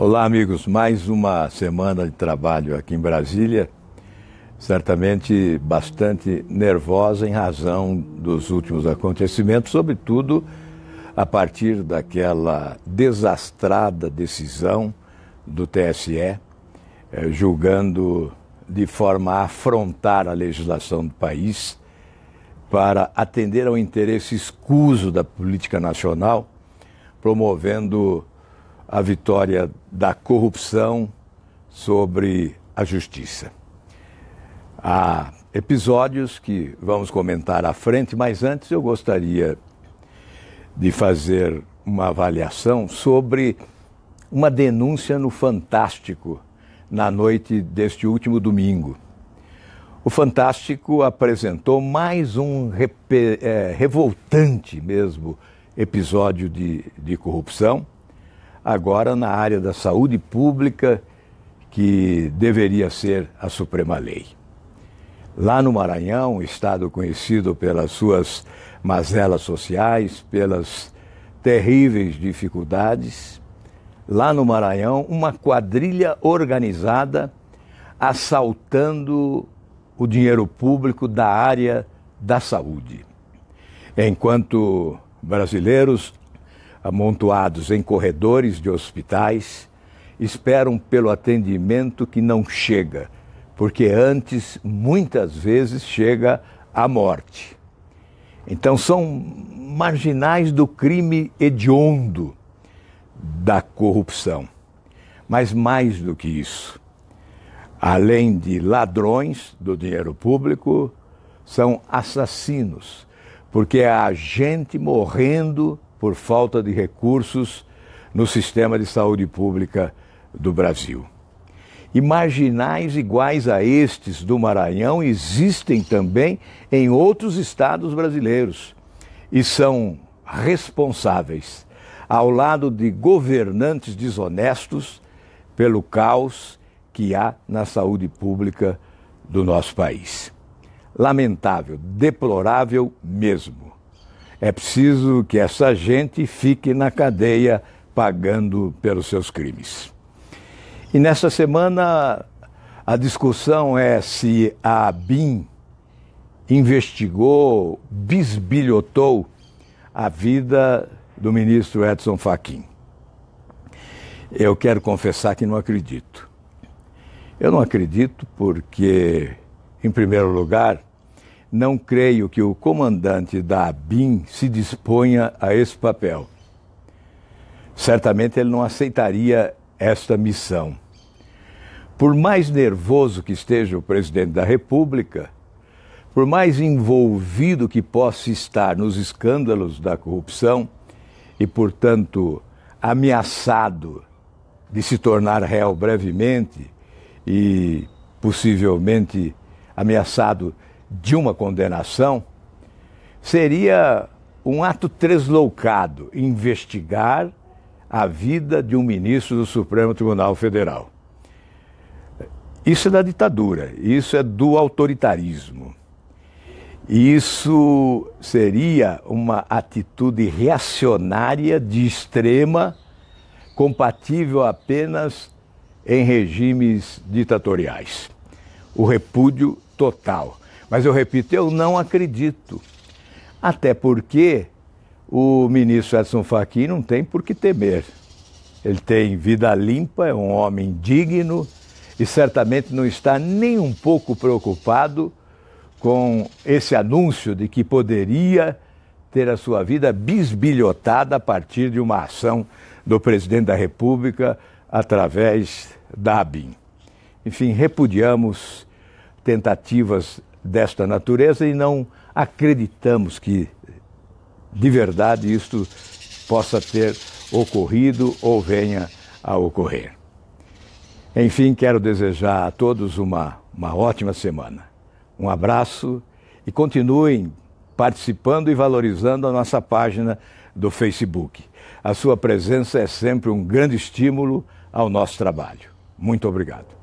Olá, amigos. Mais uma semana de trabalho aqui em Brasília, certamente bastante nervosa em razão dos últimos acontecimentos, sobretudo a partir daquela desastrada decisão do TSE, eh, julgando de forma a afrontar a legislação do país para atender ao interesse escuso da política nacional, promovendo a vitória da corrupção sobre a justiça. Há episódios que vamos comentar à frente, mas antes eu gostaria de fazer uma avaliação sobre uma denúncia no Fantástico na noite deste último domingo. O Fantástico apresentou mais um é, revoltante mesmo episódio de, de corrupção agora na área da saúde pública, que deveria ser a suprema lei. Lá no Maranhão, estado conhecido pelas suas mazelas sociais, pelas terríveis dificuldades, lá no Maranhão, uma quadrilha organizada assaltando o dinheiro público da área da saúde. Enquanto brasileiros amontoados em corredores de hospitais, esperam pelo atendimento que não chega, porque antes, muitas vezes, chega a morte. Então, são marginais do crime hediondo da corrupção. Mas mais do que isso, além de ladrões do dinheiro público, são assassinos, porque é a gente morrendo por falta de recursos no sistema de saúde pública do Brasil. E marginais iguais a estes do Maranhão existem também em outros estados brasileiros e são responsáveis, ao lado de governantes desonestos, pelo caos que há na saúde pública do nosso país. Lamentável, deplorável mesmo. É preciso que essa gente fique na cadeia pagando pelos seus crimes. E nesta semana a discussão é se a Bim investigou, bisbilhotou a vida do ministro Edson Fachin. Eu quero confessar que não acredito. Eu não acredito porque, em primeiro lugar, não creio que o comandante da ABIN se disponha a esse papel. Certamente ele não aceitaria esta missão. Por mais nervoso que esteja o presidente da República, por mais envolvido que possa estar nos escândalos da corrupção e, portanto, ameaçado de se tornar réu brevemente e possivelmente ameaçado de uma condenação seria um ato tresloucado investigar a vida de um ministro do Supremo Tribunal Federal. Isso é da ditadura, isso é do autoritarismo. Isso seria uma atitude reacionária de extrema, compatível apenas em regimes ditatoriais. O repúdio total. Mas eu repito, eu não acredito. Até porque o ministro Edson Fachin não tem por que temer. Ele tem vida limpa, é um homem digno e certamente não está nem um pouco preocupado com esse anúncio de que poderia ter a sua vida bisbilhotada a partir de uma ação do presidente da República através da ABIN. Enfim, repudiamos tentativas desta natureza e não acreditamos que de verdade isto possa ter ocorrido ou venha a ocorrer. Enfim, quero desejar a todos uma, uma ótima semana. Um abraço e continuem participando e valorizando a nossa página do Facebook. A sua presença é sempre um grande estímulo ao nosso trabalho. Muito obrigado.